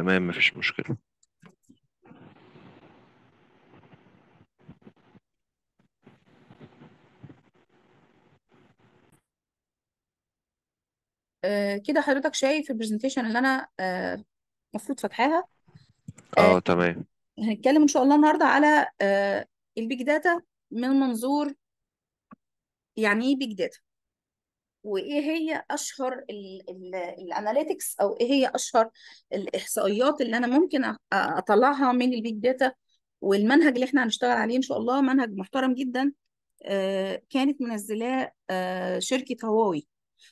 تمام مفيش مشكلة آه، كده حضرتك شايف البرزنتيشن اللي انا المفروض آه، فاتحاها آه،, آه، تمام هنتكلم ان شاء الله النهارده على البيج داتا من منظور يعني ايه بيج داتا وايه هي اشهر الاناليتكس او ايه هي اشهر الاحصائيات اللي انا ممكن اطلعها من البيج داتا والمنهج اللي احنا هنشتغل عليه ان شاء الله منهج محترم جدا آه، كانت منزلاه آه، شركه هواوي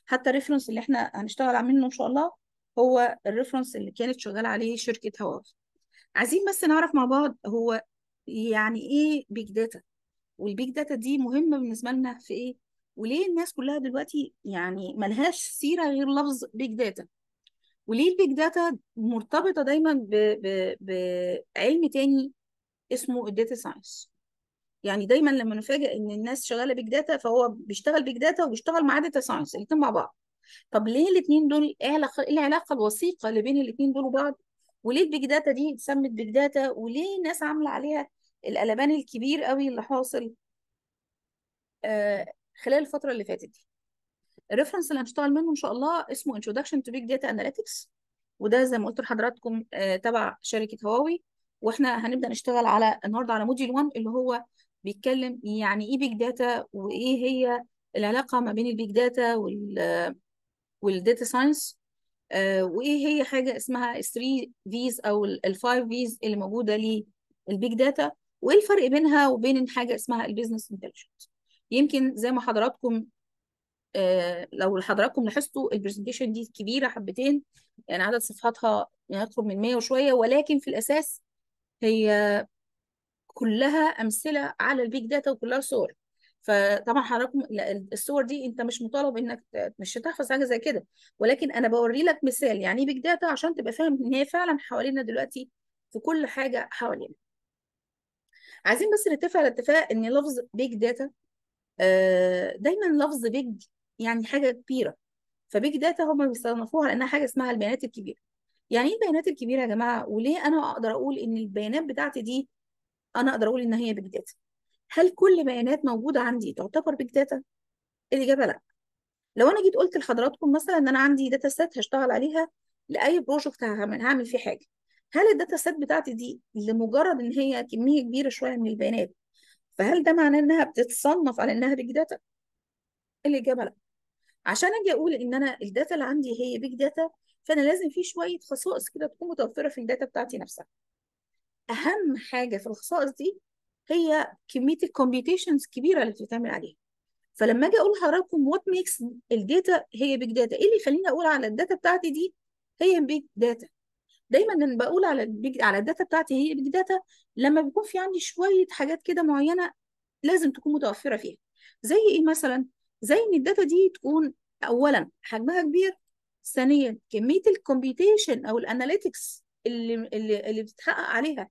حتى الريفرنس اللي احنا هنشتغل منه ان شاء الله هو الريفرنس اللي كانت شغاله عليه شركه هواوي عايزين بس نعرف مع بعض هو يعني ايه بيج داتا والبيج داتا دي مهمه بالنسبه لنا في ايه وليه الناس كلها دلوقتي يعني ملهاش سيره غير لفظ بيج داتا وليه البيج داتا مرتبطه دايما ب... ب... بعلم تاني اسمه الداتا ساينس يعني دايما لما نفاجئ ان الناس شغاله بيج داتا فهو بيشتغل بيج داتا وبيشتغل معاه داتا ساينس الاثنين مع بعض طب ليه الاثنين دول ايه العلاقه إيه العلاقه الوثيقه اللي بين الاثنين دول وبعض وليه البيج داتا دي اتسمت بيج داتا وليه الناس عامله عليها القلبان الكبير قوي اللي حاصل آه خلال الفتره اللي فاتت دي الريفرنس اللي هنشتغل منه ان شاء الله اسمه Introduction to Big Data Analytics وده زي ما قلت لحضراتكم آه، تبع شركه هواوي واحنا هنبدا نشتغل على النهارده على موديل 1 اللي هو بيتكلم يعني ايه بيج داتا وايه هي العلاقه ما بين البيج داتا وال والديتا آه، ساينس وايه هي حاجه اسمها 3 فيز او ال 5 فيز اللي موجوده للبيج داتا وايه الفرق بينها وبين حاجه اسمها البيزنس انتليجنس يمكن زي ما حضراتكم آه، لو حضراتكم لاحظتوا البرزنتيشن دي كبيره حبتين يعني عدد صفحاتها يقرب يعني من 100 وشويه ولكن في الاساس هي كلها امثله على البيج داتا وكلها صور فطبعا حضراتكم الصور دي انت مش مطالب انك مش تحفظ حاجه زي كده ولكن انا بوري لك مثال يعني ايه بيج داتا عشان تبقى فاهم ان هي فعلا حوالينا دلوقتي في كل حاجه حوالينا عايزين بس نتفق على اتفاق ان لفظ بيج داتا آه، دايما لفظ بيج يعني حاجه كبيره فبيج داتا هم بيصنفوها انها حاجه اسمها البيانات الكبيره يعني ايه البيانات الكبيره يا جماعه وليه انا اقدر اقول ان البيانات بتاعتي دي انا اقدر اقول ان هي بيج داتا هل كل بيانات موجوده عندي تعتبر بيج داتا الاجابه لا لو انا جيت قلت لحضراتكم مثلا ان انا عندي داتا سيت هشتغل عليها لاي بروجكت هعمل هعمل فيه حاجه هل الداتا سيت بتاعتي دي لمجرد ان هي كميه كبيره شويه من البيانات فهل ده معناه انها بتتصنف على انها بيج داتا؟ الاجابه لا عشان اجي اقول ان انا الداتا اللي عندي هي بيج داتا فانا لازم في شويه خصائص كده تكون متوفره في الداتا بتاعتي نفسها اهم حاجه في الخصائص دي هي كميه الكمبيوتيشنز الكبيره اللي بتتعمل عليها فلما اجي اقول لحضراتكم وات ميكس الداتا هي بيج داتا ايه اللي يخليني اقول على الداتا بتاعتي دي هي بيج داتا دايما انا بقول على البيج على الداتا بتاعتي هي بيج داتا لما بيكون في عندي شويه حاجات كده معينه لازم تكون متوفره فيها زي ايه مثلا زي ان الداتا دي تكون اولا حجمها كبير ثانيا كميه الكمبيوتيشن او الاناليتكس اللي اللي اللي بتتحقق عليها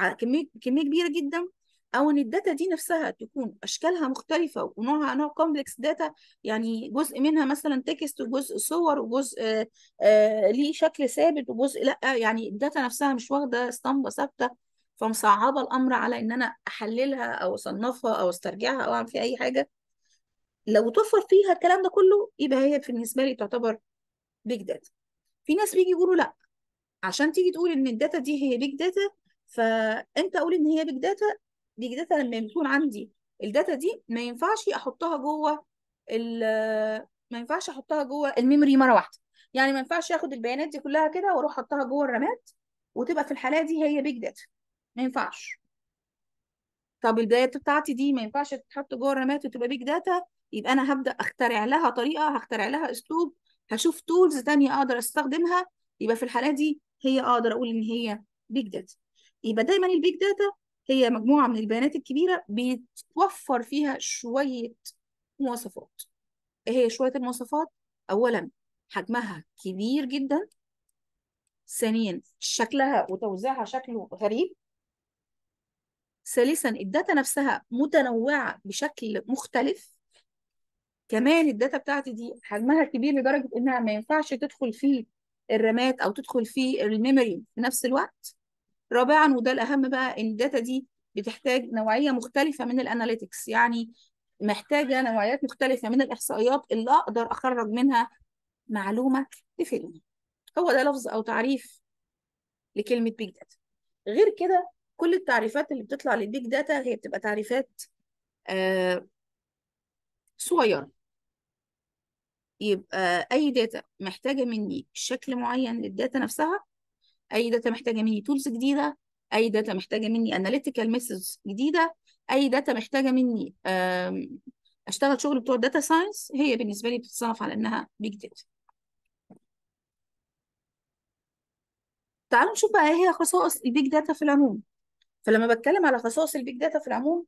على كميه كميه كبيره جدا او ان الداتا دي نفسها تكون اشكالها مختلفه ونوعها نوع كومبلكس داتا يعني جزء منها مثلا تكست وجزء صور وجزء آه، آه، ليه شكل ثابت وجزء لا يعني الداتا نفسها مش واخده اسطمبه ثابته فمصعبه الامر على ان انا احللها او اصنفها او استرجعها او اعمل فيها اي حاجه لو توفر فيها الكلام ده كله يبقى هي بالنسبه لي تعتبر بيج داتا في ناس بيجي يقولوا لا عشان تيجي تقول ان الداتا دي هي بيج داتا فانت قول ان هي بيج داتا بيج داتا لما يكون عندي الداتا دي ما ينفعش احطها جوه ما ينفعش احطها جوه الميموري مره واحده يعني ما ينفعش اخد البيانات دي كلها كده واروح احطها جوه الرامات وتبقى في الحاله دي هي بيج داتا ما ينفعش طب الداتا بتاعتي دي ما ينفعش تتحط جوه الرامات وتبقى بيج داتا يبقى انا هبدا اخترع لها طريقه هخترع لها اسلوب هشوف تولز ثانيه اقدر استخدمها يبقى في الحاله دي هي اقدر اقول ان هي بيج داتا يبقى دايما البيج داتا هي مجموعة من البيانات الكبيرة بيتوفر فيها شوية مواصفات ايه هي شوية المواصفات أولا حجمها كبير جدا ثانيا شكلها وتوزيعها شكله غريب ثالثا الداتا نفسها متنوعة بشكل مختلف كمان الداتا بتاعتي دي حجمها كبير لدرجة إنها ما ينفعش تدخل في الرامات أو تدخل في الميموري في نفس الوقت رابعا وده الاهم بقى ان الداتا دي بتحتاج نوعيه مختلفه من الاناليتكس يعني محتاجه نوعيات مختلفه من الاحصائيات اللي اقدر اخرج منها معلومه تفيدني هو ده لفظ او تعريف لكلمه بيج داتا غير كده كل التعريفات اللي بتطلع للبيج داتا هي بتبقى تعريفات آه صغيره يبقى اي داتا محتاجه مني شكل معين للداتا نفسها اي داتا محتاجه مني تولز جديده اي داتا محتاجه مني اناليتيكال ميثودز جديده اي داتا محتاجه مني اشتغل شغل بتوع داتا ساينس هي بالنسبه لي بتتصنف على انها بيج داتا تعالوا نشوف بقى ايه هي خصائص البيج داتا في العموم فلما بتكلم على خصائص البيج داتا في العموم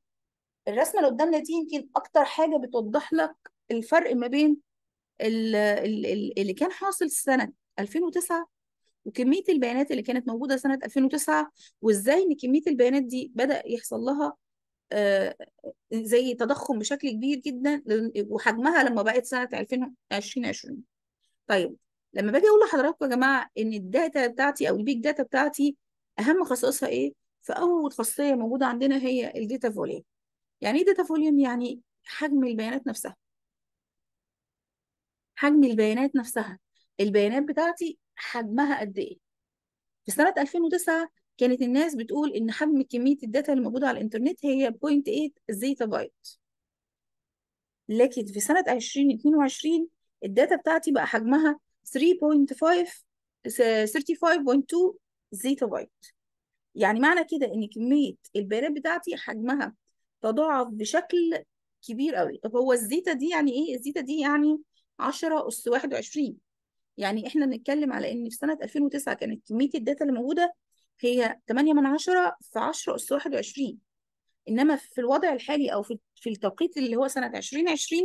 الرسمه اللي قدامنا دي يمكن اكتر حاجه بتوضح لك الفرق ما بين اللي كان حاصل سنه 2009 وكميه البيانات اللي كانت موجوده سنه 2009 وازاي ان كميه البيانات دي بدا يحصل لها آه، زي تضخم بشكل كبير جدا وحجمها لما بقت سنه 2020 طيب لما باجي اقول لحضراتكم يا جماعه ان الداتا بتاعتي او البيج داتا بتاعتي اهم خصائصها ايه؟ فاول خاصيه موجوده عندنا هي الداتا فوليوم. يعني ايه داتا فوليوم؟ يعني حجم البيانات نفسها. حجم البيانات نفسها. البيانات بتاعتي حجمها قد ايه في سنه 2009 كانت الناس بتقول ان حجم كميه الداتا اللي موجوده على الانترنت هي 0.8 زيتا بايت لكن في سنه 2022 الداتا بتاعتي بقى حجمها 3.5 35.2 زيتا بايت يعني معنى كده ان كميه البيانات بتاعتي حجمها تضاعف بشكل كبير قوي طب هو الزيتا دي يعني ايه الزيتا دي يعني 10 اس 21 يعني احنا بنتكلم على ان في سنه 2009 كانت كميه الداتا اللي موجوده هي 8 من 10 في 10 اس 21 انما في الوضع الحالي او في في التوقيت اللي هو سنه 2020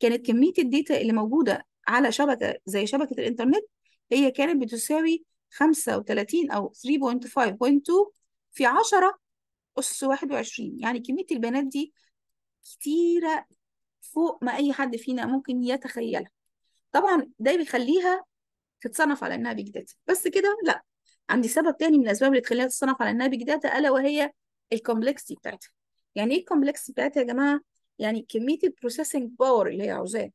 كانت كميه الداتا اللي موجوده على شبكه زي شبكه الانترنت هي كانت بتساوي 35 او 3.5.2 في 10 اس 21 يعني كميه البيانات دي كتيره فوق ما اي حد فينا ممكن يتخيلها طبعا ده بيخليها تتصنف على انها بيج داتا بس كده لا عندي سبب تاني من الاسباب اللي تخليها تتصنف على انها بيج داتا الا وهي الكومبلكسيتي بتاعتها يعني ايه الكومبلكسيتي بتاعتها يا جماعه يعني كميه البروسيسنج باور اللي هي عاوزاه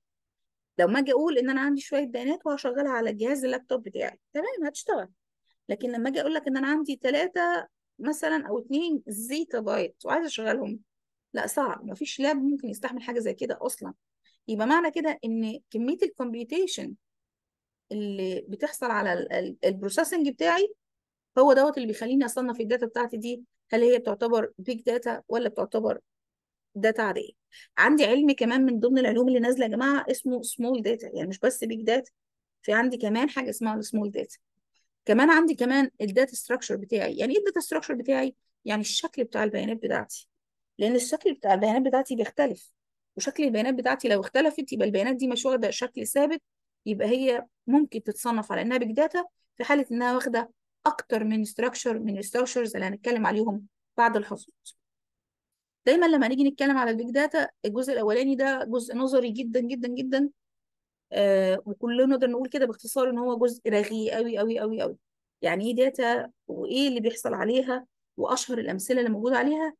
لو ما اجي اقول ان انا عندي شويه بيانات وهشغلها على جهاز اللابتوب بتاعي تمام هتشتغل لكن لما اجي اقول لك ان انا عندي ثلاثه مثلا او اتنين زيتا بايت وعايزه اشغلهم لا صعب مفيش لاب ممكن يستحمل حاجه زي كده اصلا يبقى معنى كده ان كميه الكمبيوتيشن اللي بتحصل على البروسيسنج بتاعي هو دوت اللي بيخليني اصنف الداتا بتاعتي دي هل هي بتعتبر بيج داتا ولا بتعتبر داتا عاديه عندي علم كمان من ضمن العلوم اللي نازله يا جماعه اسمه سمول داتا يعني مش بس بيج داتا في عندي كمان حاجه اسمها سمول داتا كمان عندي كمان الداتا ستراكشر بتاعي يعني ايه الداتا ستراكشر بتاعي يعني الشكل بتاع البيانات بتاعتي لان الشكل بتاع البيانات بتاعتي بيختلف وشكل البيانات بتاعتي لو اختلفت يبقى البيانات دي مش واخده شكل ثابت يبقى هي ممكن تتصنف على انها بيج داتا في حاله انها واخده اكتر من ستراكشر من الستراكشرز اللي هنتكلم عليهم بعد الحصول دايما لما نيجي نتكلم على البيج داتا الجزء الاولاني ده جزء نظري جدا جدا جدا آه وكلنا نقدر نقول كده باختصار ان هو جزء رغي قوي قوي قوي قوي يعني ايه داتا وايه اللي بيحصل عليها واشهر الامثله اللي موجوده عليها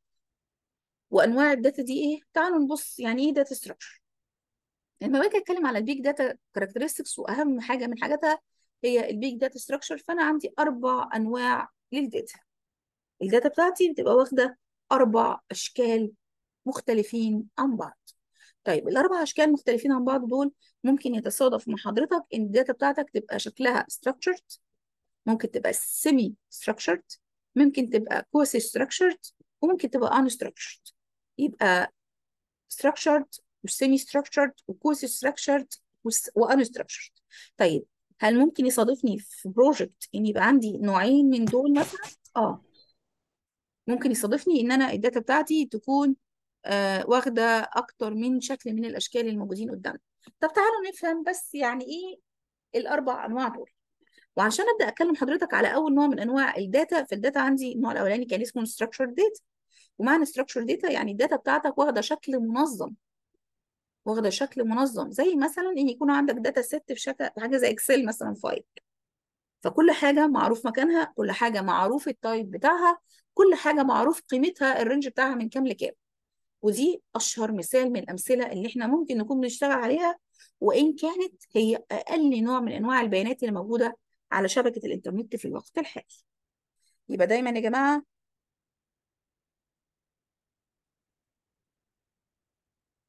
وانواع الداتا دي ايه تعالوا نبص يعني ايه داتا ستراكشر لما باجي اتكلم على البيج داتا كاركترستكس واهم حاجه من حاجاتها هي البيج داتا ستراكشر فانا عندي اربع انواع للداتا الداتا بتاعتي بتبقى واخده اربع اشكال مختلفين عن بعض طيب الاربع اشكال مختلفين عن بعض دول ممكن يتصادف مع حضرتك ان الداتا بتاعتك تبقى شكلها ستراكشرد ممكن تبقى سيمي ستراكشرد ممكن تبقى كوسي ستراكشرد وممكن تبقى ان ستراكشرد يبقى ستراكشرد والسيمي ستراكشرد والكوز ستراكشرد وان ستراكشرد طيب هل ممكن يصادفني في بروجكت ان يبقى عندي نوعين من دول مثلا اه ممكن يصادفني ان انا الداتا بتاعتي تكون آه واخده اكتر من شكل من الاشكال الموجودين قدامنا طب تعالوا نفهم بس يعني ايه الاربع انواع دول وعشان ابدا اكلم حضرتك على اول نوع من انواع الداتا فالداتا عندي النوع الاولاني كان اسمه structured data ومعنى structured data يعني الداتا بتاعتك واخده شكل منظم واخده شكل منظم زي مثلا ان إيه، يكون عندك داتا سيت في شكل حاجه زي اكسل مثلا فايل فكل حاجه معروف مكانها كل حاجه معروف التايب بتاعها كل حاجه معروف قيمتها الرينج بتاعها من كام لكام ودي اشهر مثال من الامثله اللي احنا ممكن نكون بنشتغل عليها وان كانت هي اقل نوع من انواع البيانات اللي موجوده على شبكه الانترنت في الوقت الحالي يبقى دايما يا جماعه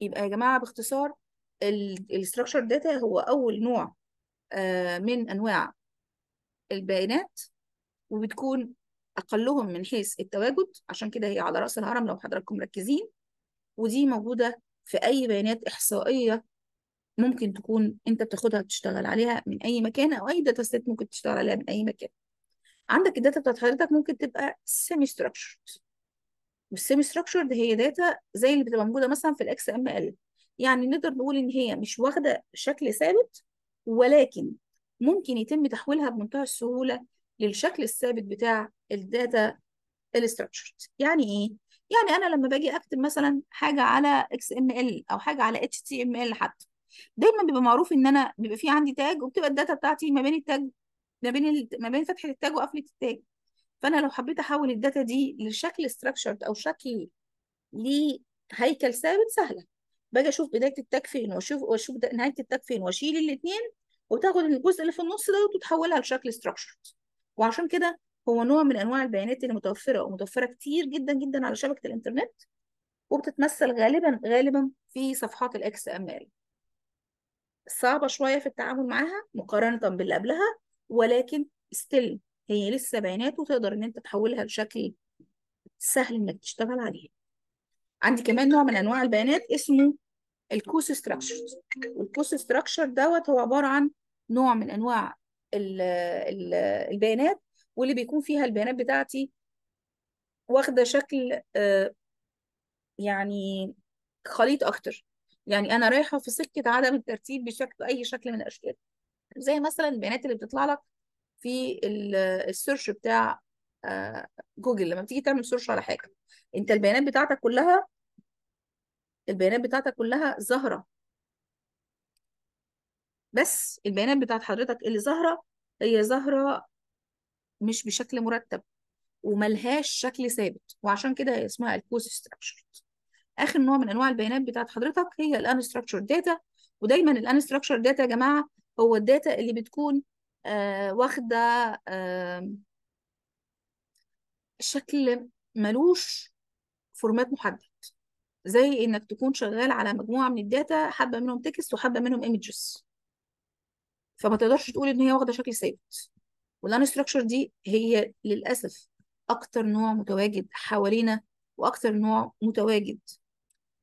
يبقى يا جماعه باختصار الاستراكشر داتا هو اول نوع آه، من انواع البيانات وبتكون اقلهم من حيث التواجد عشان كده هي على راس الهرم لو حضراتكم مركزين ودي موجوده في اي بيانات احصائيه ممكن تكون انت بتاخدها بتشتغل عليها من اي مكان او اي داتا ست ممكن تشتغل عليها من اي مكان عندك الداتا بتاعت حضرتك ممكن تبقى سيمي structured والسيمي ستراكشرد هي داتا زي اللي بتبقى موجوده مثلا في الاكس ام ال يعني نقدر نقول ان هي مش واخده شكل ثابت ولكن ممكن يتم تحويلها بمنتهى السهوله للشكل الثابت بتاع الداتا الستراكشرد يعني ايه يعني انا لما باجي اكتب مثلا حاجه على اكس ام ال او حاجه على اتش تي ام ال حتى دايما بيبقى معروف ان انا بيبقى في عندي تاج وبتبقى الداتا بتاعتي ما بين التاج ما بين ما بين فتحه التاج وقفله التاج فانا لو حبيت احول الداتا دي لشكل ستراكشرد او شكل لهيكل ثابت سهله باجي اشوف بدايه التاج فين واشوف واشوف نهايه التاج فين واشيل الاثنين وتاخد الجزء اللي في النص ده وتحولها لشكل ستراكشرد وعشان كده هو نوع من انواع البيانات اللي متوفره ومتوفره كتير جدا جدا على شبكه الانترنت وبتتمثل غالبا غالبا في صفحات الاكس ام ال صعبه شويه في التعامل معاها مقارنه باللي قبلها ولكن ستيل هي لسه بيانات وتقدر ان انت تحولها لشكل سهل انك تشتغل عليه عندي كمان نوع من انواع البيانات اسمه الكوس ستراكشر الكوس ستراكشر دوت هو عباره عن نوع من انواع الـ الـ البيانات واللي بيكون فيها البيانات بتاعتي واخده شكل آه، يعني خليط اكتر يعني انا رايحه في سكه عدم الترتيب بشكل اي شكل من الاشكال زي مثلا البيانات اللي بتطلع لك في السيرش بتاع جوجل آه، لما بتيجي تعمل سيرش على حاجه انت البيانات بتاعتك كلها البيانات بتاعتك كلها ظاهره بس البيانات بتاعت حضرتك اللي ظاهره هي ظاهره مش بشكل مرتب وملهاش شكل ثابت وعشان كده هي اسمها الكوز ستراكشر اخر نوع من انواع البيانات بتاعت حضرتك هي الانستراكشر داتا ودايما الانستراكشر داتا يا جماعه هو الداتا اللي بتكون آه، واخدة شكل ملوش فورمات محدد زي انك تكون شغال على مجموعه من الداتا حبه منهم تكست وحبه منهم ايمجز فما تقدرش تقول ان هي واخده شكل ثابت والان ستراكشر دي هي للاسف اكتر نوع متواجد حوالينا واكتر نوع متواجد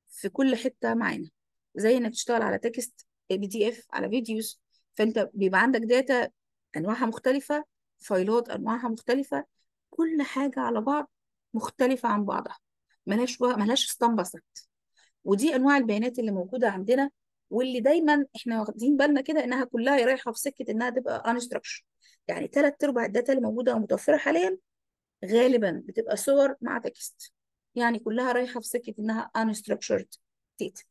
في كل حته معانا زي انك تشتغل على تكست بي دي اف على فيديوز فانت بيبقى عندك داتا انواعها مختلفه فايلات انواعها مختلفه كل حاجه على بعض مختلفه عن بعضها ملهاش ملهاش اسطمبه ثابته ودي انواع البيانات اللي موجوده عندنا واللي دايما احنا واخدين بالنا كده انها كلها رايحه في سكه انها تبقى انستراكشر يعني ثلاث ارباع الداتا اللي موجوده ومتوفره حاليا غالبا بتبقى صور مع تكست يعني كلها رايحه في سكه انها انستراكشرد داتا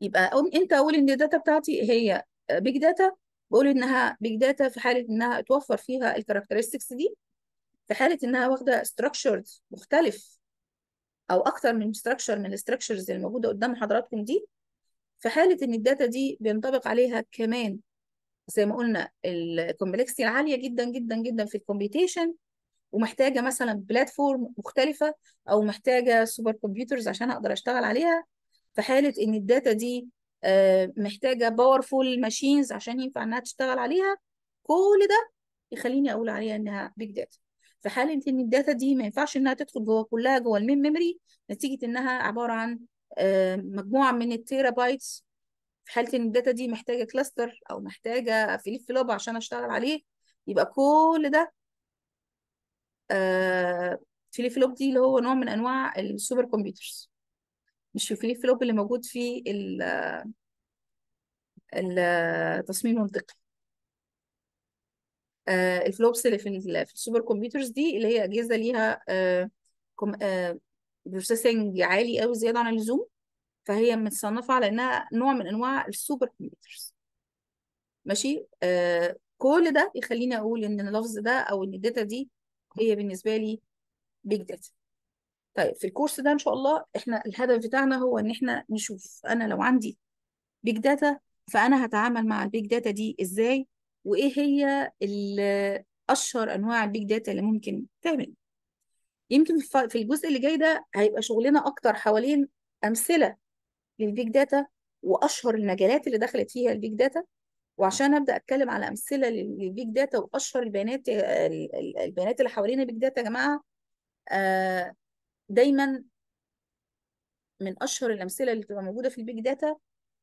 يبقى انت اقول ان الداتا بتاعتي هي بيج آه، داتا بقول انها بيج داتا في حاله انها اتوفر فيها الكاركترستكس دي في حاله انها واخده ستراكشرز مختلف او اكتر من ستراكشر من الستراكشرز اللي موجوده قدام حضراتكم دي في حاله ان الداتا دي بينطبق عليها كمان زي ما قلنا الكومبلكسيتي العاليه جدا جدا جدا في الكمبيوتيشن ومحتاجه مثلا بلاتفورم مختلفه او محتاجه سوبر كمبيوترز عشان اقدر اشتغل عليها في حاله ان الداتا دي آه، محتاجه باورفول ماشينز عشان ينفع انها تشتغل عليها كل ده يخليني اقول عليها انها بيج داتا في حاله ان الداتا دي ما ينفعش انها تدخل جوه كلها جوه المين ميموري نتيجه انها عباره عن آه، مجموعه من التيرا بايتس في حاله ان الداتا دي محتاجه كلاستر او محتاجه فيليب فلوب عشان اشتغل عليه يبقى كل ده فيليب آه، فلوب دي اللي هو نوع من انواع السوبر كمبيوترز مش في الفلوب اللي موجود في التصميم المنطقي آه، الفلوبس اللي في في السوبر كمبيوترز دي اللي هي اجهزه ليها بروسيسنج آه، آه، عالي قوي زياده عن اللزوم فهي متصنفه على انها نوع من انواع السوبر كمبيوترز ماشي كل ده يخليني اقول ان اللفظ ده او ان الداتا دي هي بالنسبه لي بيج داتا طيب في الكورس ده ان شاء الله احنا الهدف بتاعنا هو ان احنا نشوف انا لو عندي بيج داتا فانا هتعامل مع البيج داتا دي ازاي وايه هي اشهر انواع البيج داتا اللي ممكن تعمل يمكن في الجزء اللي جاي ده هيبقى شغلنا اكتر حوالين امثله للبيج داتا واشهر المجالات اللي دخلت فيها البيج داتا وعشان ابدا اتكلم على امثله للبيج داتا واشهر البيانات البيانات اللي حوالينا بيج داتا يا جماعه آه، دايما من اشهر الامثله اللي بتبقى موجوده في البيج داتا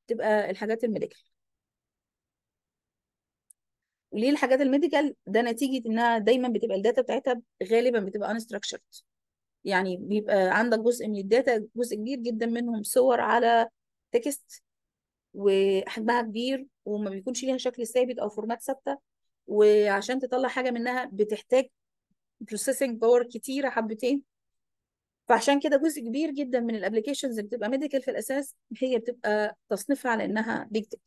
تبقى الحاجات الميديكال وليه الحاجات الميديكال ده نتيجه انها دايما بتبقى الداتا بتاعتها غالبا بتبقى انستراكشرد يعني بيبقى عندك جزء من الداتا جزء كبير جدا منهم صور على تكست وحجمها كبير وما بيكونش ليها شكل ثابت او فورمات ثابته وعشان تطلع حاجه منها بتحتاج بروسيسنج باور كتيره حبتين فعشان كده جزء كبير جدا من الابلكيشنز اللي بتبقى ميديكال في الاساس هي بتبقى تصنيفها على انها بيج تك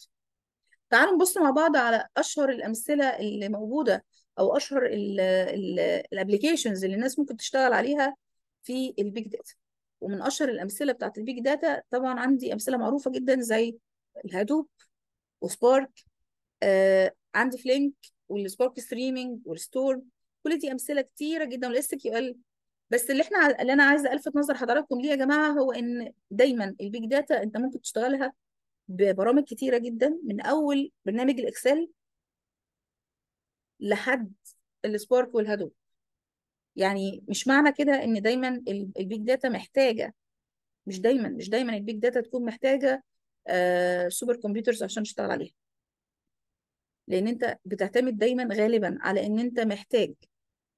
تعالوا نبص مع بعض على اشهر الامثله اللي موجوده او اشهر الابلكيشنز اللي الناس ممكن تشتغل عليها في البيج داتا ومن اشهر الامثله بتاعت البيج داتا طبعا عندي امثله معروفه جدا زي الهادوب وسبارك آه عندي فلينك والسبارك ستريمينج والستورم كل دي امثله كتيره جدا والاس كيو ال بس اللي احنا اللي انا عايزه الفت نظر حضراتكم ليه يا جماعه هو ان دايما البيج داتا انت ممكن تشتغلها ببرامج كتيره جدا من اول برنامج الاكسل لحد السبارك والهدوب يعني مش معنى كده ان دايما البيج داتا محتاجه مش دايما مش دايما البيج داتا تكون محتاجه آه سوبر كمبيوترز عشان تشتغل عليها لان انت بتعتمد دايما غالبا على ان انت محتاج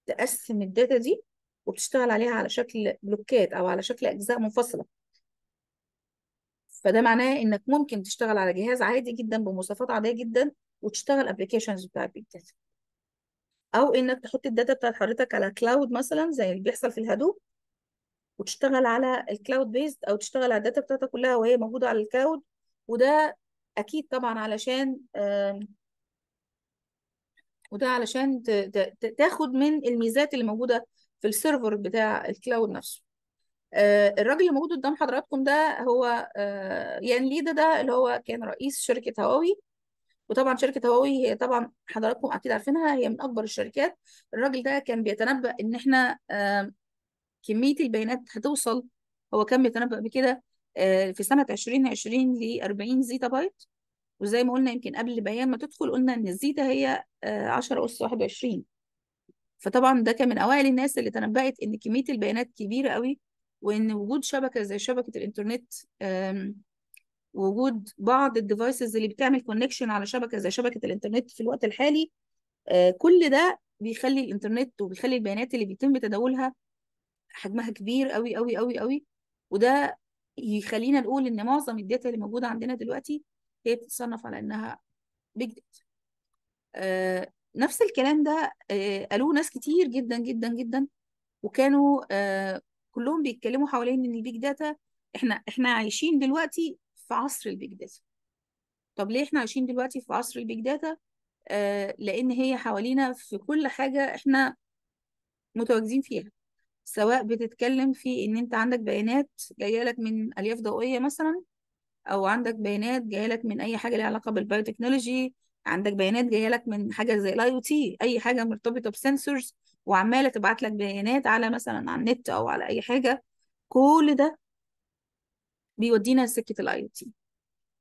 تقسم الداتا دي وبتشتغل عليها على شكل بلوكات او على شكل اجزاء منفصله فده معناه انك ممكن تشتغل على جهاز عادي جدا بمواصفات عاديه جدا وتشتغل ابلكيشنز بتاعت بيج داتا او انك تحط الداتا بتاعت حضرتك على كلاود مثلا زي اللي بيحصل في الهدوب وتشتغل على الكلاود بيست او تشتغل على الداتا بتاعتك كلها وهي موجوده على الكلاود وده اكيد طبعا علشان وده علشان تاخد من الميزات اللي موجوده في السيرفر بتاع الكلاود نفسه آه، الراجل اللي موجود قدام حضراتكم ده هو آه، يان يعني ليدا ده اللي هو كان رئيس شركة هواوي وطبعا شركة هواوي هي طبعا حضراتكم أكيد عارفينها هي من أكبر الشركات الراجل ده كان بيتنبأ إن إحنا كمية البيانات هتوصل هو كان بيتنبأ بكده آه، في سنة 2020 ل 40 زيتا بايت وزي ما قلنا يمكن قبل البيان ما تدخل قلنا إن الزيتا هي 10 أس 21 فطبعا ده كان من اوائل الناس اللي تنبأت ان كميه البيانات كبيره قوي وان وجود شبكه زي شبكه الانترنت وجود بعض الديفايسز اللي بتعمل كونكشن على شبكه زي شبكه الانترنت في الوقت الحالي آه، كل ده بيخلي الانترنت وبيخلي البيانات اللي بيتم تداولها حجمها كبير قوي قوي قوي قوي وده يخلينا نقول ان معظم الداتا اللي موجوده عندنا دلوقتي هي بتتصنف على انها بيج داتا نفس الكلام ده آه، قالوه ناس كتير جدا جدا جدا وكانوا آه، كلهم بيتكلموا حوالين ان البيج داتا احنا احنا عايشين دلوقتي في عصر البيج داتا طب ليه احنا عايشين دلوقتي في عصر البيج داتا آه، لان هي حوالينا في كل حاجه احنا متواجدين فيها سواء بتتكلم في ان انت عندك بيانات جايه لك من الياف ضوئيه مثلا او عندك بيانات جايه لك من اي حاجه ليها علاقه بالبايوتكنولوجي عندك بيانات جايه لك من حاجه زي الاي او تي اي حاجه مرتبطه بسنسورز وعماله تبعت لك بيانات على مثلا على النت او على اي حاجه كل ده بيودينا لسكه الاي او تي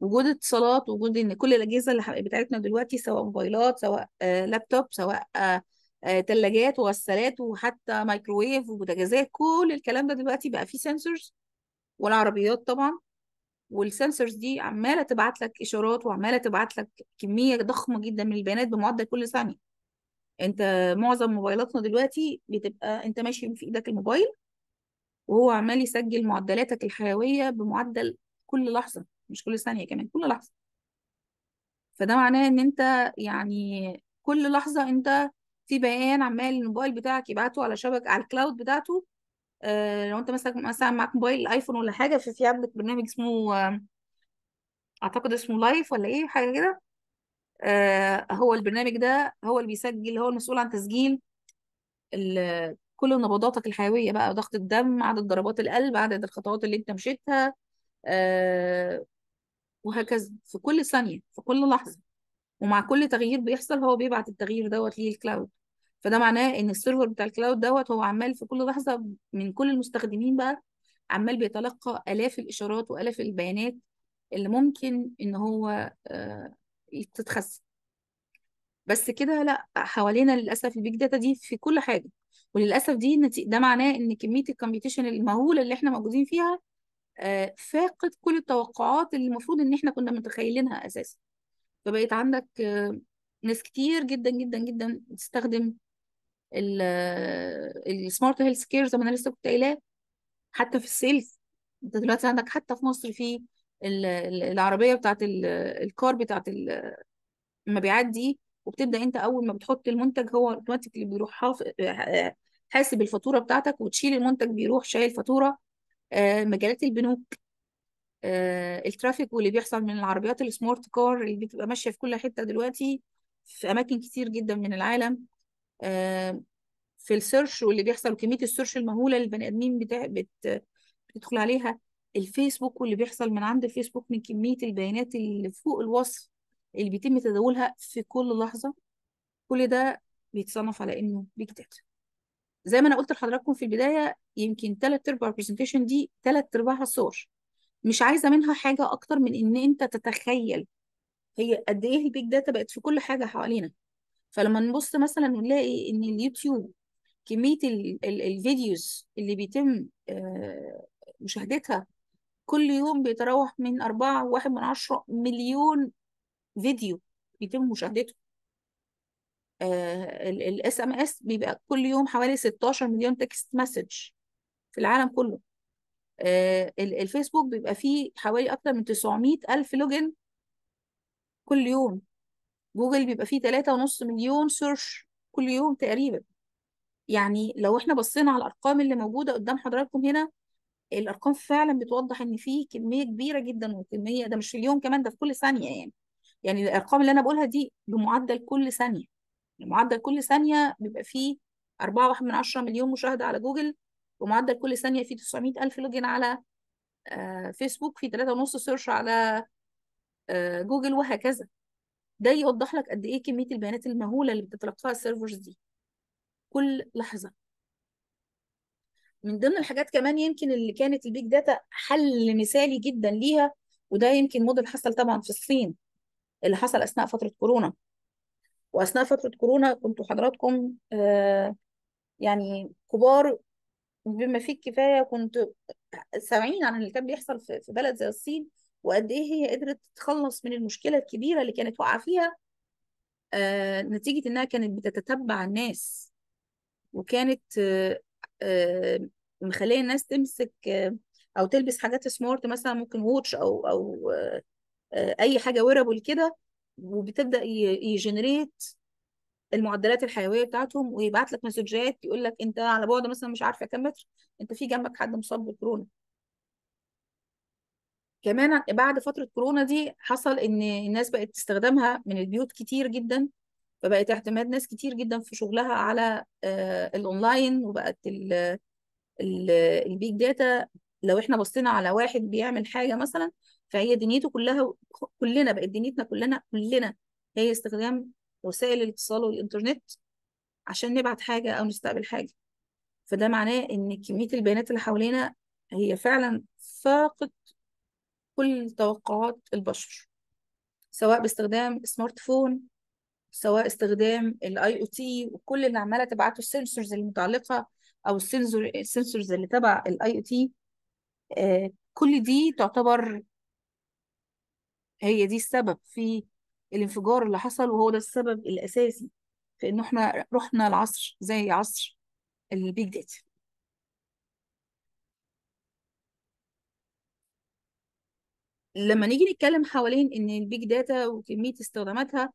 وجود اتصالات وجود ان كل الاجهزه اللي بتاعتنا دلوقتي سواء موبايلات سواء آه، لابتوب سواء آه، آه، تلاجات وغسالات وحتى مايكروويف وبوتاجازات كل الكلام ده دلوقتي بقى فيه سنسورز والعربيات طبعا والسنسورز دي عماله تبعت لك اشارات وعماله تبعت لك كميه ضخمه جدا من البيانات بمعدل كل ثانيه انت معظم موبايلاتنا دلوقتي بتبقى انت ماشي في ايدك الموبايل وهو عمال يسجل معدلاتك الحيويه بمعدل كل لحظه مش كل ثانيه كمان كل لحظه فده معناه ان انت يعني كل لحظه انت في بيان عمال الموبايل بتاعك يبعته على شبكه على الكلاود بتاعته آه، لو انت مثلا مثلا معاك موبايل ايفون ولا حاجه ففي عندك برنامج اسمه اعتقد اسمه لايف ولا ايه حاجه كده آه، هو البرنامج ده هو اللي بيسجل هو المسؤول عن تسجيل كل نبضاتك الحيويه بقى ضغط الدم عدد ضربات القلب عدد الخطوات اللي انت مشيتها آه، وهكذا في كل ثانيه في كل لحظه ومع كل تغيير بيحصل هو بيبعت التغيير دوت للكلاود فده معناه ان السيرفر بتاع الكلاود دوت هو عمال في كل لحظه من كل المستخدمين بقى عمال بيتلقى الاف الاشارات والاف البيانات اللي ممكن ان هو آه، تتخزن بس كده لا حوالينا للاسف البيج داتا دي في كل حاجه وللاسف دي ده معناه ان كميه الكمبيوتيشن المهوله اللي احنا موجودين فيها آه، فاقت كل التوقعات اللي المفروض ان احنا كنا متخيلينها اساسا فبقيت عندك آه، ناس كتير جدا جدا جدا بتستخدم السمارت هيلث كير زي ما انا لسه كنت قايلاه حتى في السيلز انت دلوقتي عندك حتى في مصر في العربيه بتاعت الكار بتاعت المبيعات دي وبتبدا انت اول ما بتحط المنتج هو اوتوماتيك اللي بيروح حاسب الفاتوره بتاعتك وتشيل المنتج بيروح شايل فاتوره آه، مجالات البنوك آه، الترافيك واللي بيحصل من العربيات السمارت كار اللي بتبقى ماشيه في كل حته دلوقتي في اماكن كتير جدا من العالم آه، في السيرش واللي بيحصل وكميه السيرش المهوله اللي البني ادمين بتاع بت... بتدخل عليها الفيسبوك واللي بيحصل من عند الفيسبوك من كميه البيانات اللي فوق الوصف اللي بيتم تداولها في كل لحظه كل ده بيتصنف على انه بيج داتا زي ما انا قلت لحضراتكم في البدايه يمكن ثلاث ارباع البرزنتيشن دي ثلاث ارباعها صور مش عايزه منها حاجه اكتر من ان انت تتخيل هي قد ايه البيج داتا بقت في كل حاجه حوالينا فلما نبص مثلا نلاقي ان اليوتيوب كميه الـ الـ الفيديوز اللي بيتم آه، مشاهدتها كل يوم بيتراوح من أربعة واحد من عشرة مليون فيديو بيتم مشاهدته آه، الاس ام اس بيبقى كل يوم حوالي 16 مليون تكست مسج في العالم كله آه الفيسبوك بيبقى فيه حوالي اكتر من 900 الف لوجن كل يوم جوجل بيبقى فيه 3.5 مليون سيرش كل يوم تقريبا يعني لو احنا بصينا على الارقام اللي موجوده قدام حضراتكم هنا الارقام فعلا بتوضح ان في كميه كبيره جدا وكميه ده مش في اليوم كمان ده في كل ثانيه يعني يعني الارقام اللي انا بقولها دي بمعدل كل ثانيه المعدل كل ثانيه بيبقى فيه 4.1 مليون مشاهده على جوجل ومعدل كل ثانيه فيه تسعمية الف لوجن على فيسبوك في 3.5 سيرش على آه، جوجل وهكذا ده يوضح لك قد ايه كميه البيانات المهوله اللي بتتلقاها السيرفرز دي كل لحظه من ضمن الحاجات كمان يمكن اللي كانت البيج داتا حل مثالي جدا ليها وده يمكن موديل حصل طبعا في الصين اللي حصل اثناء فتره كورونا واثناء فتره كورونا كنتوا حضراتكم آه يعني كبار بما فيه الكفايه كنت سامعين عن اللي كان بيحصل في بلد زي الصين وقد ايه هي قدرت تتخلص من المشكله الكبيره اللي كانت واقعه فيها آه نتيجه انها كانت بتتتبع الناس وكانت آه آه مخليه الناس تمسك آه او تلبس حاجات سمارت مثلا ممكن ووتش او او آه, آه، اي حاجه ويرابل كده وبتبدا يجنريت المعدلات الحيويه بتاعتهم ويبعت لك مسجات يقول لك انت على بعد مثلا مش عارفه كم متر انت في جنبك حد مصاب بكورونا كمان بعد فتره كورونا دي حصل ان الناس بقت تستخدمها من البيوت كتير جدا فبقت اعتماد ناس كتير جدا في شغلها على آه، الاونلاين وبقت البيج داتا لو احنا بصينا على واحد بيعمل حاجه مثلا فهي دنيته كلها كلنا بقت دنيتنا كلنا كلنا هي استخدام وسائل الاتصال والانترنت عشان نبعت حاجه او نستقبل حاجه فده معناه ان كميه البيانات اللي حوالينا هي فعلا فاقت كل توقعات البشر سواء باستخدام سمارت فون سواء استخدام الاي او تي وكل اللي عماله تبعته السنسورز المتعلقه او السنسور السنسورز اللي تبع الاي او آه، تي كل دي تعتبر هي دي السبب في الانفجار اللي حصل وهو ده السبب الاساسي في ان احنا رحنا العصر زي عصر البيج داتا لما نيجي نتكلم حوالين ان البيج داتا وكميه استخداماتها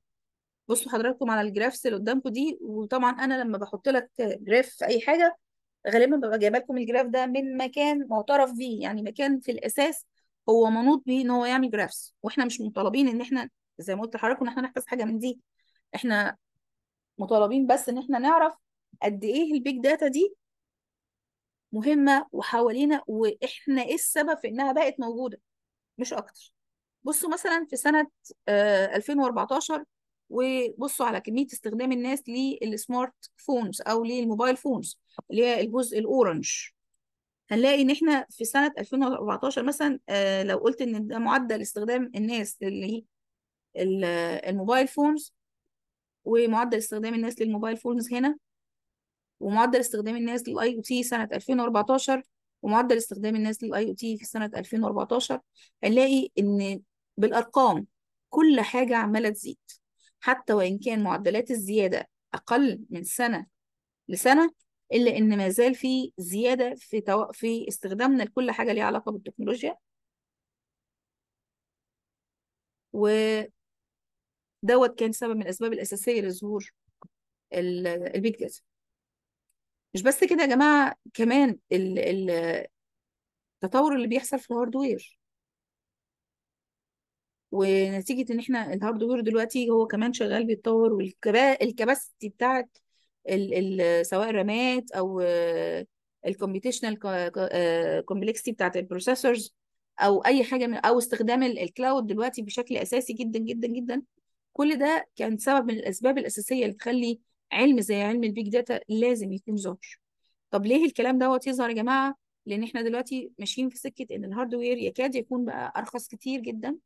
بصوا حضراتكم على الجرافس اللي قدامكم دي وطبعا انا لما بحط لك جراف في اي حاجه غالبا ببقى جايبه لكم الجراف ده من مكان معترف بيه يعني مكان في الاساس هو منوط بيه ان هو يعمل جرافس واحنا مش مطالبين ان احنا زي ما قلت لحضراتكم ان احنا نحفظ حاجه من دي احنا مطالبين بس ان احنا نعرف قد ايه البيج داتا دي مهمه وحوالينا واحنا ايه السبب في انها بقت موجوده مش اكتر بصوا مثلا في سنه 2014 آه، وبصوا على كميه استخدام الناس للسمارت فونز او للموبايل فونز اللي هي الجزء الاورنج هنلاقي ان احنا في سنه 2014 مثلا آه، لو قلت ان ده معدل استخدام الناس اللي الموبايل فونز ومعدل استخدام الناس للموبايل فونز هنا ومعدل استخدام الناس للاي او تي سنه 2014 ومعدل استخدام الناس للاي او تي في سنه 2014 هنلاقي ان بالارقام كل حاجه عماله تزيد حتى وان كان معدلات الزياده اقل من سنه لسنه الا ان ما زال في زياده في تو... في استخدامنا لكل حاجه ليها علاقه بالتكنولوجيا ودوت كان سبب من الاسباب الاساسيه لظهور البيج داتا مش بس كده يا جماعه كمان ال ال التطور اللي بيحصل في الهاردوير ونتيجه ان احنا الهاردوير دلوقتي هو كمان شغال بيتطور والكباستي بتاعت ال ال سواء الرامات او الكمبيوتيشنال كومبلكسيتي آه، بتاعت البروسيسورز او اي حاجه من او استخدام الكلاود دلوقتي بشكل اساسي جدا جدا جدا كل ده كان سبب من الاسباب الاساسيه اللي تخلي علم زي علم البيج داتا لازم يكون ظاهر طب ليه الكلام دوت يظهر يا جماعه لان احنا دلوقتي ماشيين في سكه ان الهاردوير يكاد يكون بقى ارخص كتير جدا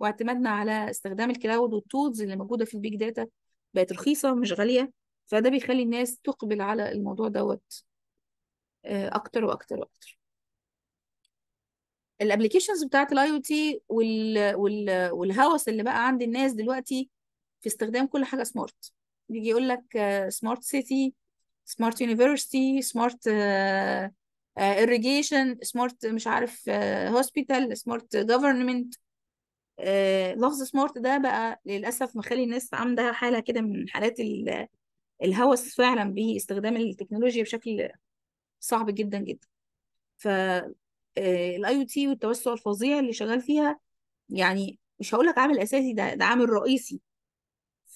واعتمادنا على استخدام الكلاود والتولز اللي موجوده في البيج داتا بقت رخيصه مش غاليه فده بيخلي الناس تقبل على الموضوع دوت آه، اكتر واكتر واكتر الابلكيشنز بتاعت الاي او تي والهوس اللي بقى عند الناس دلوقتي في استخدام كل حاجه سمارت بيجي يقول لك سمارت سيتي سمارت يونيفرسيتي سمارت irrigation سمارت مش عارف هوسبيتال سمارت جفرمنت لفظ سمارت ده بقى للاسف مخلي الناس عندها حاله كده من حالات الهوس فعلا باستخدام التكنولوجيا بشكل صعب جدا جدا ف الاي او تي والتوسع الفظيع اللي شغال فيها يعني مش هقول لك عامل اساسي ده ده عامل رئيسي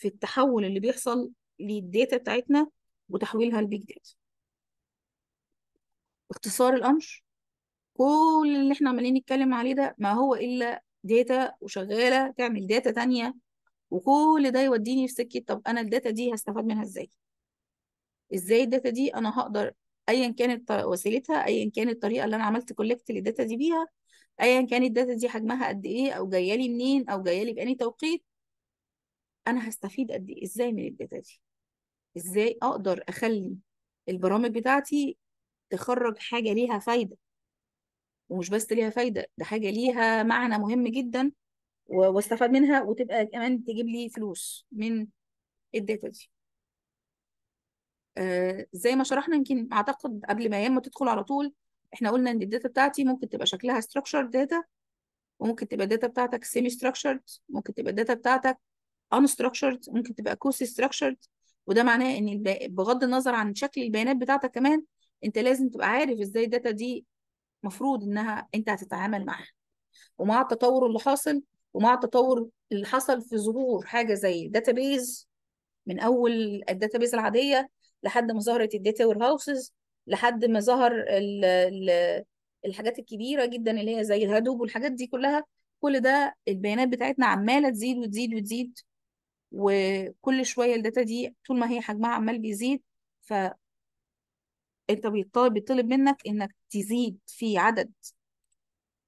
في التحول اللي بيحصل للداتا بتاعتنا وتحويلها لبيج داتا باختصار الامر كل اللي احنا عمالين نتكلم عليه ده ما هو الا داتا وشغاله تعمل داتا تانية وكل ده يوديني في سكه طب انا الداتا دي هستفاد منها ازاي ازاي الداتا دي انا هقدر ايا كانت وسيلتها ايا كانت الطريقه اللي انا عملت كولكت للداتا دي بيها ايا كانت الداتا دي حجمها قد ايه او جايه لي منين او جايه لي باني توقيت انا هستفيد قد ايه ازاي من الداتا دي ازاي اقدر اخلي البرامج بتاعتي تخرج حاجه ليها فايده ومش بس ليها فايده ده حاجه ليها معنى مهم جدا واستفاد منها وتبقى كمان تجيب لي فلوس من الداتا دي آه زي ما شرحنا يمكن اعتقد قبل ما ياما تدخل على طول احنا قلنا ان الداتا بتاعتي ممكن تبقى شكلها structured data وممكن تبقى الداتا بتاعتك semi structured ممكن تبقى الداتا بتاعتك unstructured ممكن تبقى كوسي structured وده معناه ان بغض النظر عن شكل البيانات بتاعتك كمان انت لازم تبقى عارف ازاي الداتا دي مفروض انها انت هتتعامل معاها ومع التطور اللي حاصل ومع التطور اللي حصل في ظهور حاجه زي الداتابيز من اول الداتابيز العاديه لحد ما ظهرت الداتا وير هاوسز لحد ما ظهر الـ الـ الحاجات الكبيره جدا اللي هي زي الهادوب والحاجات دي كلها كل ده البيانات بتاعتنا عماله تزيد وتزيد وتزيد وكل شويه الداتا دي طول ما هي حجمها عمال بيزيد ف انت بيطلب بيطلب منك انك تزيد في عدد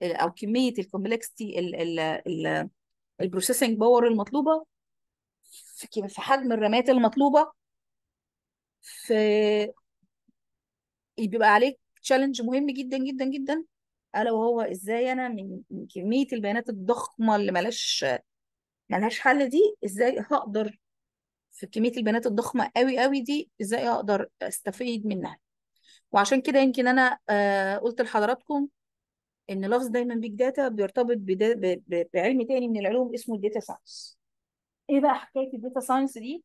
او كميه الكومبلكسيتي البروسيسنج باور المطلوبه في حجم الرامات المطلوبه في بيبقى عليك تشالنج مهم جدا جدا جدا الا وهو ازاي انا من كميه البيانات الضخمه اللي ملاش ملهاش حل دي ازاي هقدر في كميه البنات الضخمه قوي قوي دي ازاي اقدر استفيد منها وعشان كده يمكن انا آه، قلت لحضراتكم ان لفظ دايما بيج داتا بيرتبط بدا بعلم تاني من العلوم اسمه الداتا ساينس ايه بقى حكايه الداتا ساينس دي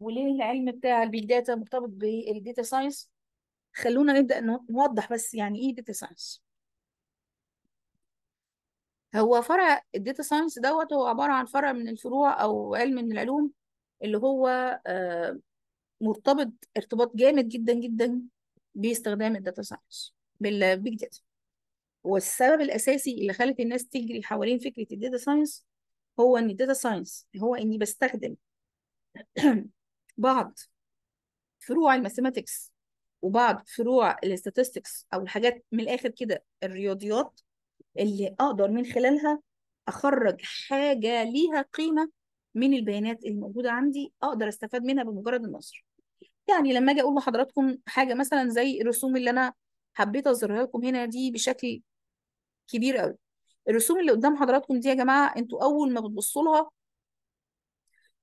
وليه العلم بتاع البيج داتا مرتبط بالداتا ساينس خلونا نبدا نوضح بس يعني ايه داتا ساينس هو فرع الداتا ساينس دوت هو عبارة عن فرع من الفروع أو علم من العلوم اللي هو آه، مرتبط ارتباط جامد جدا جدا باستخدام الداتا ساينس بالبيج داتا والسبب الأساسي اللي خلت الناس تجري حوالين فكرة الداتا ساينس هو إن الداتا ساينس هو إني بستخدم بعض فروع الماثيماتكس وبعض فروع الاستاتستكس أو الحاجات من الآخر كده الرياضيات اللي اقدر من خلالها اخرج حاجه ليها قيمه من البيانات الموجوده عندي اقدر استفاد منها بمجرد النظر يعني لما اجي اقول لحضراتكم حاجه مثلا زي الرسوم اللي انا حبيت اظهرها لكم هنا دي بشكل كبير قوي الرسوم اللي قدام حضراتكم دي يا جماعه انتوا اول ما بتبصوا لها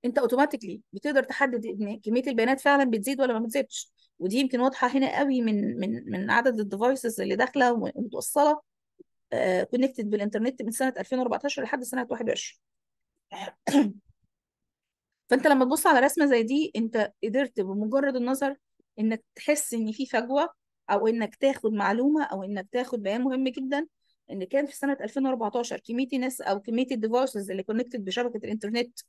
انت اوتوماتيكلي بتقدر تحدد ان كميه البيانات فعلا بتزيد ولا ما بتزيدش ودي يمكن واضحه هنا قوي من من من عدد الديفايسز اللي داخله ومتوصله كونكتد آه، بالانترنت من سنه 2014 لحد سنه 21 فانت لما تبص على رسمه زي دي انت قدرت بمجرد النظر انك تحس ان في فجوه او انك تاخد معلومه او انك تاخد بيان مهم جدا ان كان في سنه 2014 كميه الناس او كميه الديفايسز اللي كونكتد بشبكه الانترنت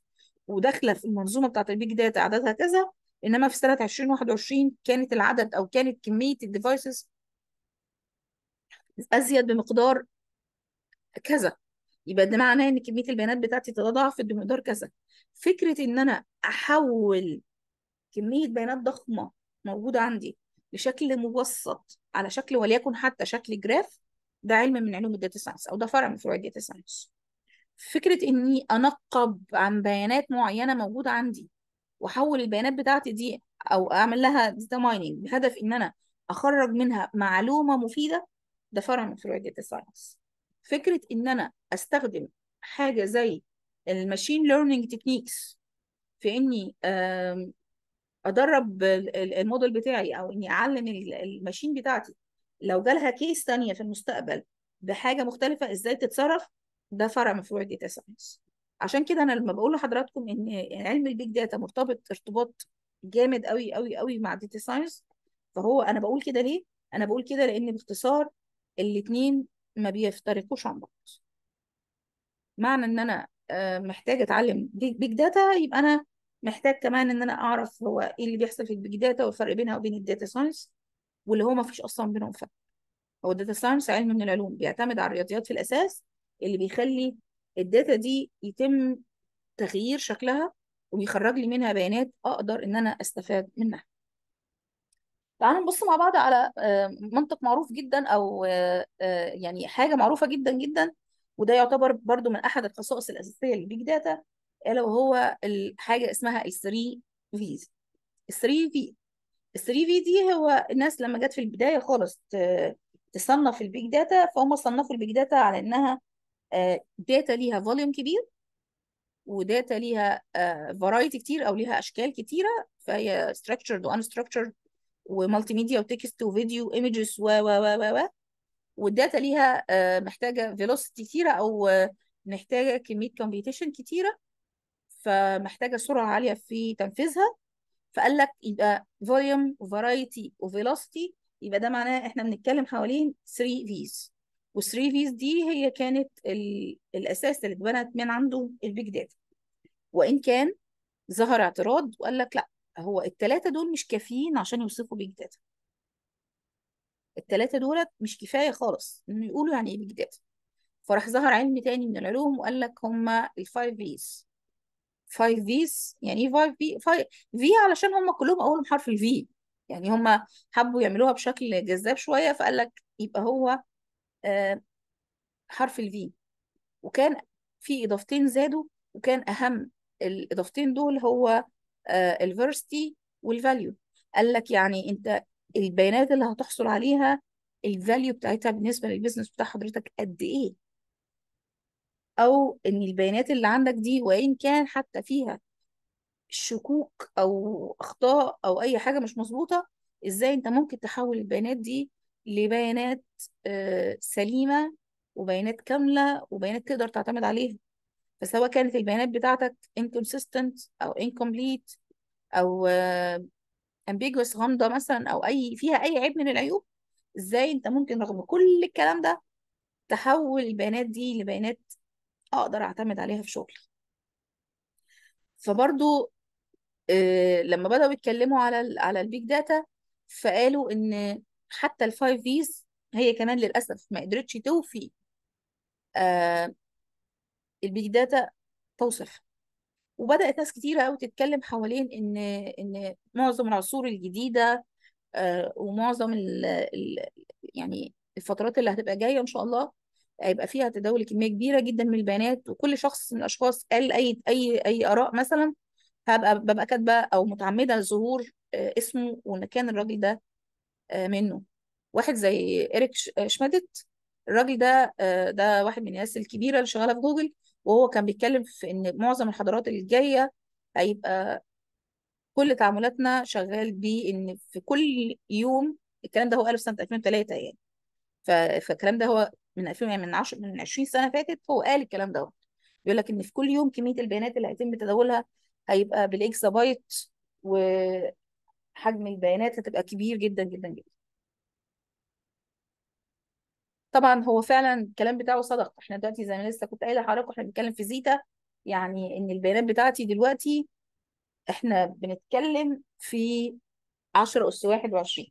وداخله في المنظومه بتاعت البيج داتا عددها كذا انما في سنه 2021 كانت العدد او كانت كميه الديفايسز ازيد بمقدار كذا يبقى ده معناه ان كميه البيانات بتاعتي تتضاعف بمقدار كذا فكره ان انا احول كميه بيانات ضخمه موجوده عندي لشكل مبسط على شكل وليكن حتى شكل جراف ده علم من علوم الداتا ساينس او ده فرع من فروع الداتا ساينس فكره اني انقب عن بيانات معينه موجوده عندي واحول البيانات بتاعتي دي او اعمل لها داتا مايننج بهدف ان انا اخرج منها معلومه مفيده ده فرع من فروع الداتا ساينس فكره ان انا استخدم حاجه زي الماشين ليرنينج تكنيكس في اني ادرب الموديل بتاعي او اني اعلم الماشين بتاعتي لو جالها كيس تانية في المستقبل بحاجه مختلفه ازاي تتصرف ده فرع من فروع الداتا ساينس عشان كده انا لما بقول لحضراتكم ان علم البيج داتا مرتبط ارتباط جامد قوي قوي قوي مع الداتا ساينس فهو انا بقول كده ليه انا بقول كده لان باختصار الاثنين ما بيفترقوش عن بعض معنى ان انا آه، محتاج اتعلم بيج داتا يبقى انا محتاج كمان ان انا اعرف هو ايه اللي بيحصل في البيج داتا والفرق بينها وبين الداتا ساينس واللي هو ما فيش اصلا بينهم فرق هو الداتا ساينس علم من العلوم بيعتمد على الرياضيات في الاساس اللي بيخلي الداتا دي يتم تغيير شكلها وبيخرج لي منها بيانات اقدر ان انا استفاد منها تعالوا نبص مع بعض على آه، منطق معروف جدا او آه، آه، يعني حاجه معروفه جدا جدا وده يعتبر برضو من احد الخصائص الاساسيه للبيج داتا الا وهو الحاجه اسمها ال 3 فيز ال 3 في ال 3 في دي هو الناس لما جت في البدايه خالص تصنف البيج داتا فهم صنفوا البيج داتا على انها داتا ليها فوليوم كبير وداتا ليها فرايتي كتير او ليها اشكال كتيره فهي structured وان structured ومالتي ميديا وتكست وفيديو وايمجز و و و و والداتا ليها آه، محتاجه فيلوسيتي كتيره او آه، محتاجه كميه كومبيتيشن كتيره فمحتاجه سرعه عاليه في تنفيذها فقال لك يبقى فوليوم وفرايتي وفيلوسيتي يبقى ده معناه احنا بنتكلم حوالين 3 فيز وال 3 فيز دي هي كانت الاساس اللي اتبنت من عنده البيج داتا وان كان ظهر اعتراض وقال لك لا هو التلاتة دول مش كافيين عشان يوصفوا بيج داتا التلاتة دول مش كفاية خالص إنه يقولوا يعني إيه بيج داتا فراح ظهر علم تاني من العلوم وقال لك هما الفايف فيز فايف فيز يعني ايه فايف في فايف في علشان هما كلهم اولهم حرف الفي يعني هما حبوا يعملوها بشكل جذاب شويه فقال لك يبقى هو آه، حرف حرف الفي وكان في اضافتين زادوا وكان اهم الاضافتين دول هو آه، الفيرستي والفاليو قال لك يعني انت البيانات اللي هتحصل عليها الفاليو بتاعتها بالنسبه للبيزنس بتاع حضرتك قد ايه او ان البيانات اللي عندك دي وان كان حتى فيها شكوك او اخطاء او اي حاجه مش مظبوطه ازاي انت ممكن تحول البيانات دي لبيانات آه، سليمه وبيانات كامله وبيانات تقدر تعتمد عليها بس هو كانت البيانات بتاعتك inconsistent او incomplete او آه، ambiguous غامضه مثلا او اي فيها اي عيب من العيوب ازاي انت ممكن رغم كل الكلام ده تحول البيانات دي لبيانات اقدر اعتمد عليها في شغلي فبرضو آه، لما بدأوا يتكلموا على الـ على البيج داتا فقالوا ان حتى الفايف فيز هي كمان للاسف ما قدرتش توفي آه، البيج داتا توصف وبدات ناس كتيره قوي تتكلم حوالين ان ان معظم العصور الجديده آه، ومعظم ال ال يعني الفترات اللي هتبقى جايه ان شاء الله هيبقى فيها تداول كميه كبيره جدا من البيانات وكل شخص من الاشخاص قال اي اي اي اراء مثلا هبقى ببقى كاتبه او متعمده ظهور آه، اسمه ومكان الراجل ده آه، منه واحد زي اريك شمادت الراجل ده ده واحد من الناس الكبيره اللي شغاله في جوجل وهو كان بيتكلم في ان معظم الحضارات اللي جايه هيبقى كل تعاملاتنا شغال بيه ان في كل يوم الكلام ده هو قاله سنه 2003 يعني فالكلام ده هو من 2000 يعني من 10 من 20 سنه فاتت هو قال الكلام ده بيقول لك ان في كل يوم كميه البيانات اللي هيتم تداولها هيبقى بالاكسابايت وحجم البيانات هتبقى كبير جدا جدا جدا طبعا هو فعلا الكلام بتاعه صدق احنا دلوقتي زي ما لسه كنت قايله لحضرتك واحنا بنتكلم في زيتا يعني ان البيانات بتاعتي دلوقتي احنا بنتكلم في 10 اس 21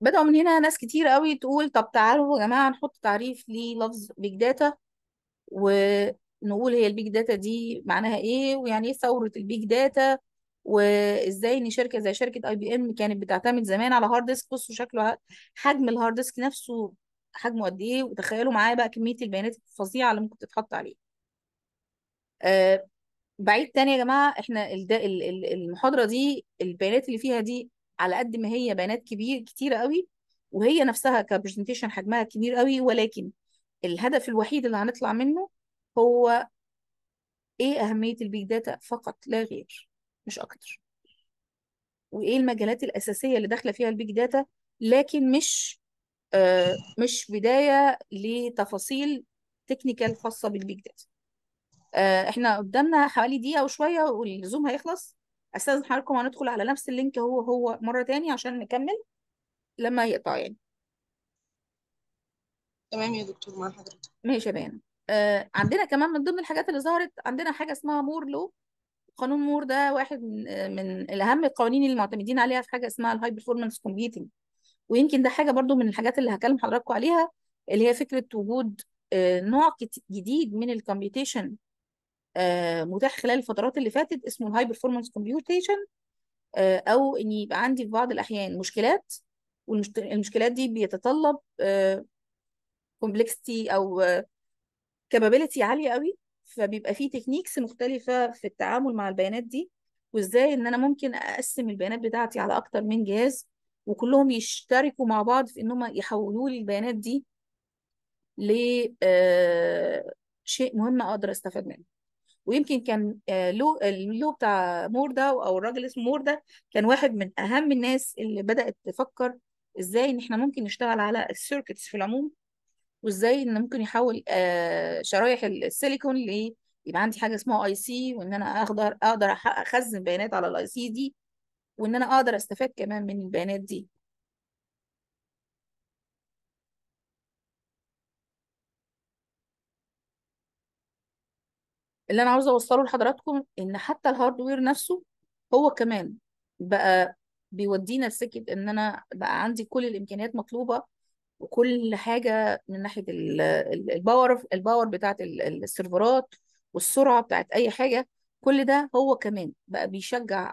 بدأوا من هنا ناس كتير قوي تقول طب تعالوا يا جماعة نحط تعريف للفظ بيج داتا ونقول هي البيج داتا دي معناها ايه ويعني ايه ثورة البيج داتا وازاي ان شركه زي شركه اي بي ام كانت بتعتمد زمان على هارد ديسك بصوا شكله حجم الهارد ديسك نفسه حجمه قد ايه وتخيلوا معايا بقى كميه البيانات الفظيعه اللي ممكن تتحط عليه آه، بعيد تاني يا جماعه احنا المحاضره دي البيانات اللي فيها دي على قد ما هي بيانات كبير كتيره قوي وهي نفسها كبرزنتيشن حجمها كبير قوي ولكن الهدف الوحيد اللي هنطلع منه هو ايه اهميه البيج داتا فقط لا غير مش اكتر وايه المجالات الاساسيه اللي داخله فيها البيج داتا لكن مش آه مش بدايه لتفاصيل تكنيكال خاصه بالبيج داتا آه احنا قدامنا حوالي دقيقه وشويه والزوم هيخلص استاذن حضراتكم هندخل على نفس اللينك هو هو مره تانية عشان نكمل لما يقطع يعني تمام يا دكتور مع حضرتك ماشي يا بيان آه عندنا كمان من ضمن الحاجات اللي ظهرت عندنا حاجه اسمها مور لو قانون مور ده واحد من من الاهم القوانين اللي معتمدين عليها في حاجه اسمها الهاي بيرفورمانس كومبيوتنج ويمكن ده حاجه برضو من الحاجات اللي هكلم حضراتكم عليها اللي هي فكره وجود آه، نوع جديد من الكمبيوتيشن آه، متاح خلال الفترات اللي فاتت اسمه الهاي بيرفورمانس كومبيوتيشن او ان يبقى عندي في بعض الاحيان مشكلات والمشكلات دي بيتطلب كومبلكستي آه، او كابابيلتي عاليه قوي فبيبقى في تكنيكس مختلفه في التعامل مع البيانات دي وازاي ان انا ممكن اقسم البيانات بتاعتي على اكتر من جهاز وكلهم يشتركوا مع بعض في ان هم يحولوا لي البيانات دي لشيء آه، شيء مهم اقدر استفاد منه ويمكن كان آه، لو اللو بتاع مور ده او الراجل اسمه مور ده كان واحد من اهم الناس اللي بدات تفكر ازاي ان احنا ممكن نشتغل على السيركتس في العموم وازاي ان ممكن يحول آه شرايح السيليكون ل يبقى عندي حاجه اسمها اي سي وان انا اقدر اقدر اخزن بيانات على الاي سي دي وان انا اقدر استفاد كمان من البيانات دي اللي انا عاوزه اوصله لحضراتكم ان حتى الهاردوير نفسه هو كمان بقى بيودينا لسكه ان انا بقى عندي كل الامكانيات مطلوبه وكل حاجه من ناحيه الباور الباور بتاعت السيرفرات والسرعه بتاعت اي حاجه كل ده هو كمان بقى بيشجع